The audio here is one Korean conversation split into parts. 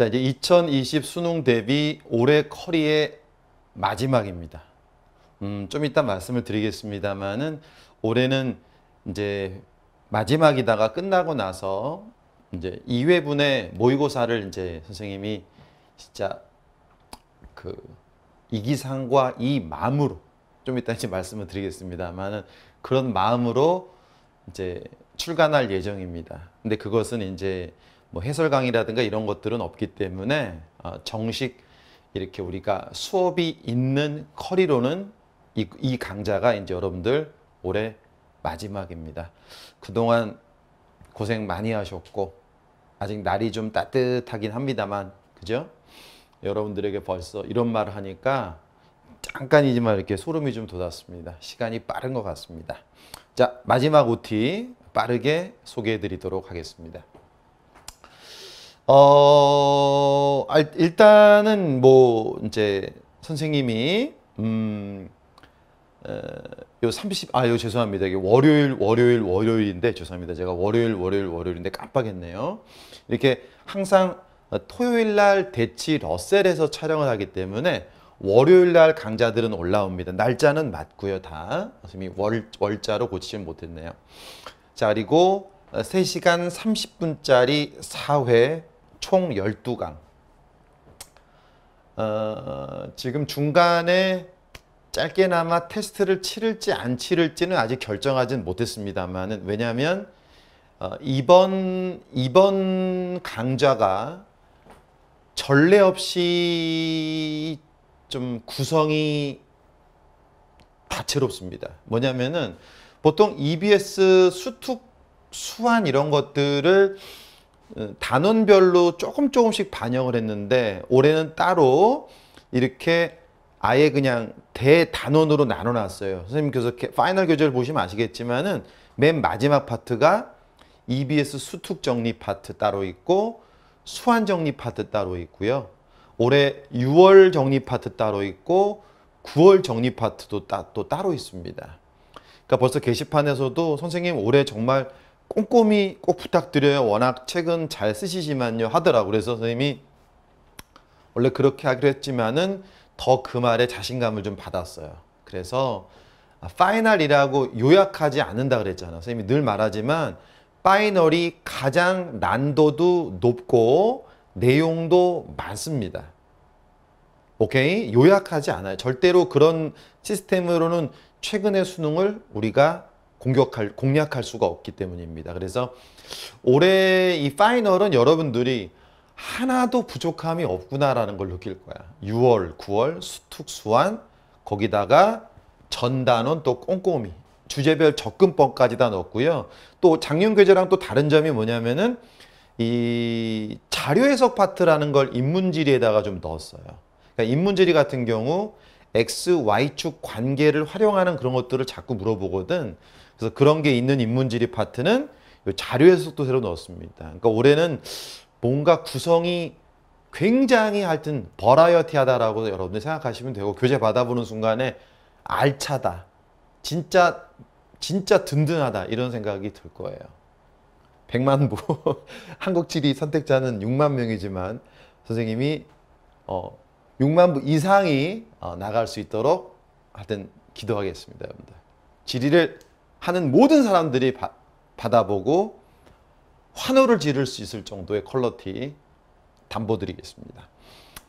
자, 이제 2020 수능 대비 올해 커리의 마지막입니다. 음, 좀 이따 말씀을 드리겠습니다만은 올해는 이제 마지막이다가 끝나고 나서 이제 2회분의 모의고사를 이제 선생님이 진짜 그 이기상과 이 마음으로 좀 이따 이제 말씀을 드리겠습니다만은 그런 마음으로 이제 출간할 예정입니다. 근데 그것은 이제 뭐 해설 강의라든가 이런 것들은 없기 때문에 어, 정식 이렇게 우리가 수업이 있는 커리로는 이, 이 강좌가 이제 여러분들 올해 마지막입니다. 그동안 고생 많이 하셨고 아직 날이 좀 따뜻하긴 합니다만 그죠? 여러분들에게 벌써 이런 말을 하니까 잠깐이지만 이렇게 소름이 좀 돋았습니다. 시간이 빠른 것 같습니다. 자 마지막 OT 빠르게 소개해 드리도록 하겠습니다. 어, 일단은 뭐 이제 선생님이 음, 어, 요 30, 아, 요 죄송합니다. 이게 월요일, 월요일, 월요일인데 죄송합니다. 제가 월요일, 월요일, 월요일인데 깜빡했네요. 이렇게 항상 토요일 날 대치 러셀에서 촬영을 하기 때문에 월요일 날 강좌들은 올라옵니다. 날짜는 맞고요, 다. 선생님이 월, 월자로 고치진 못했네요. 자, 그리고 3시간 어, 30분짜리 4회 총 12강. 어, 지금 중간에 짧게나마 테스트를 치를지 안 치를지는 아직 결정하진 못했습니다만 왜냐하면 어, 이번 이번 강좌가 전례 없이 좀 구성이 다채롭습니다. 뭐냐면은 보통 EBS 수특 수환 이런 것들을 어, 단원별로 조금 조금씩 반영을 했는데 올해는 따로 이렇게 아예 그냥 대단원으로 나눠놨어요. 선생님께서 파이널 교재를 보시면 아시겠지만은 맨 마지막 파트가 EBS 수특 정리 파트 따로 있고 수환 정리 파트 따로 있고요. 올해 6월 정리 파트 따로 있고 9월 정리 파트도 따, 또 따로 있습니다. 그러니까 벌써 게시판에서도 선생님 올해 정말 꼼꼼히 꼭 부탁드려요. 워낙 책은 잘 쓰시지만요 하더라고 요 그래서 선생님이 원래 그렇게 하기로 했지만은 더 그 말에 자신감을 좀 받았어요. 그래서 아, 파이널이라고 요약하지 않는다 그랬잖아요. 선생님이 늘 말하지만 파이널이 가장 난도도 높고 내용도 많습니다. 오케이? 요약하지 않아요. 절대로 그런 시스템으로는 최근의 수능을 우리가 공격할 공략할 수가 없기 때문입니다. 그래서 올해 이 파이널은 여러분들이 하나도 부족함이 없구나라는 걸 느낄 거야. 6월, 9월 수특수한 거기다가 전단원 또 꼼꼼히 주제별 접근법까지 다 넣었고요. 또 작년 교재랑 또 다른 점이 뭐냐면은 이 자료 해석 파트라는 걸입문지리에다가좀 넣었어요. 그러니까 인문지리 같은 경우 XY축 관계를 활용하는 그런 것들을 자꾸 물어보거든. 그래서 그런 게 있는 인문지리 파트는 자료에서 도 새로 넣었습니다. 그러니까 올해는 뭔가 구성이 굉장히 하여튼 버라이어티하다라고 여러분들 생각하시면 되고 교재 받아보는 순간에 알차다. 진짜 진짜 든든하다 이런 생각이 들 거예요. 100만 부 한국 지리 선택자는 6만 명이지만 선생님이 어 6만 부 이상이 어, 나갈 수 있도록 하여튼 기도하겠습니다. 여러분들. 질의를 하는 모든 사람들이 바, 받아보고 환호를 지를 수 있을 정도의 퀄러티 담보드리겠습니다.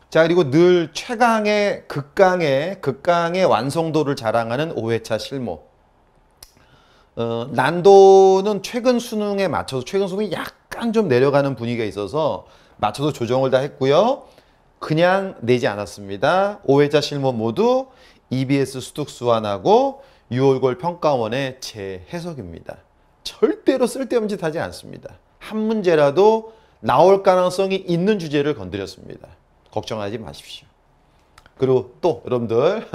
자 그리고 늘 최강의 극강의 극강의 완성도를 자랑하는 5회차 실무 어, 난도는 최근 수능에 맞춰서 최근 수능이 약간 좀 내려가는 분위기가 있어서 맞춰서 조정을 다 했고요. 그냥 내지 않았습니다. 5회차 실무 모두 EBS 수득 수완하고 6월골 평가원의 재해석입니다. 절대로 쓸데없는 짓 하지 않습니다. 한 문제라도 나올 가능성이 있는 주제를 건드렸습니다. 걱정하지 마십시오. 그리고 또 여러분들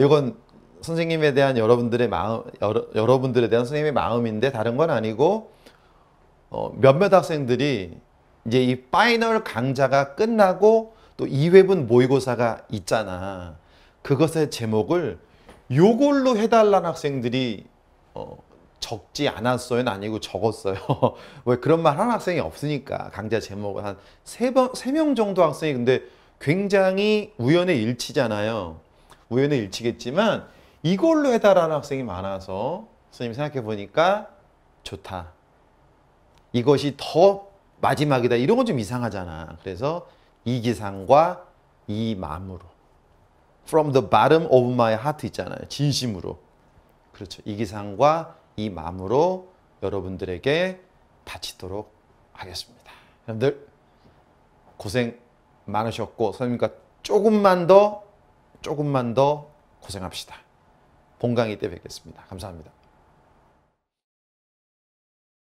이건 아, 선생님에 대한 여러분들의 마음 여러, 분들에 대한 선생님의 마음인데 다른 건 아니고 어, 몇몇 학생들이 이제 이 파이널 강좌가 끝나고 또 2회분 모의고사가 있잖아. 그것의 제목을 요걸로 해달라는 학생들이 어, 적지 않았어요 아니고 적었어요 왜 그런 말하 학생이 없으니까 강좌 제목을 한세명 정도 학생이 근데 굉장히 우연의 일치잖아요 우연의 일치겠지만 이걸로 해달라는 학생이 많아서 선생님 생각해 보니까 좋다 이것이 더 마지막이다 이런 건 좀 이상하잖아. 그래서 이 기상과 이 마음으로 From the bottom of my heart 있잖아요. 진심으로 그렇죠. 이 기상과 이 마음으로 여러분들에게 바치도록 하겠습니다. 여러분들 고생 많으셨고 선생님과 조금만 더 조금만 더 고생합시다. 본강의 때 뵙겠습니다. 감사합니다.